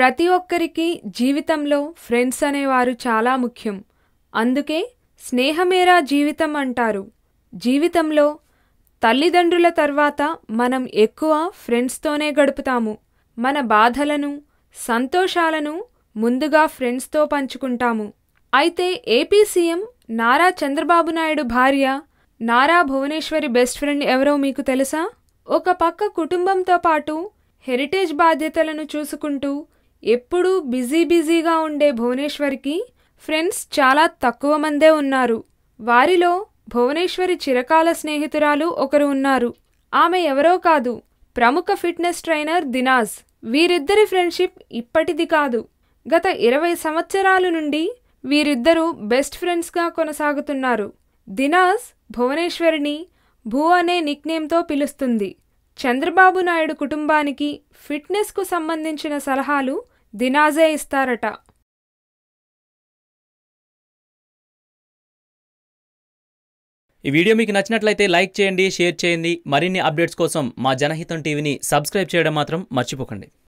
ప్రతి ఒక్కరికి జీవితంలో ఫ్రెండ్స్ అనేవారు చాలా ముఖ్యం అందుకే స్నేహమేరా జీవితం అంటారు జీవితంలో తల్లిదండ్రుల తర్వాత మనం ఎక్కువ ఫ్రెండ్స్తోనే గడుపుతాము మన బాధలను సంతోషాలను ముందుగా ఫ్రెండ్స్తో పంచుకుంటాము అయితే ఏపీ సీఎం నారా చంద్రబాబు నాయుడు భార్య నారా భువనేశ్వరి బెస్ట్ ఫ్రెండ్ ఎవరో మీకు తెలుసా ఒక పక్క కుటుంబంతో పాటు హెరిటేజ్ బాధ్యతలను చూసుకుంటూ ఎప్పుడూ బిజీ బిజీగా ఉండే భువనేశ్వరికి ఫ్రెండ్స్ చాలా తక్కువ మందే ఉన్నారు వారిలో భువనేశ్వరి చిరకాల స్నేహితురాలు ఒకరు ఉన్నారు ఆమె ఎవరో కాదు ప్రముఖ ఫిట్నెస్ ట్రైనర్ దినాజ్ వీరిద్దరి ఫ్రెండ్షిప్ ఇప్పటిది కాదు గత ఇరవై సంవత్సరాల నుండి వీరిద్దరూ బెస్ట్ ఫ్రెండ్స్గా కొనసాగుతున్నారు దినాజ్ భువనేశ్వరిని భూ అనే నిక్నేమ్తో పిలుస్తుంది చంద్రబాబు నాయుడు కుటుంబానికి ఫిట్నెస్కు సంబంధించిన సలహాలు దినాజే ఇస్తారట ఈ వీడియో మీకు నచ్చినట్లయితే లైక్ చేయండి షేర్ చేయండి మరిన్ని అప్డేట్స్ కోసం మా జనహితం టీవీని సబ్స్క్రైబ్ చేయడం మాత్రం మర్చిపోకండి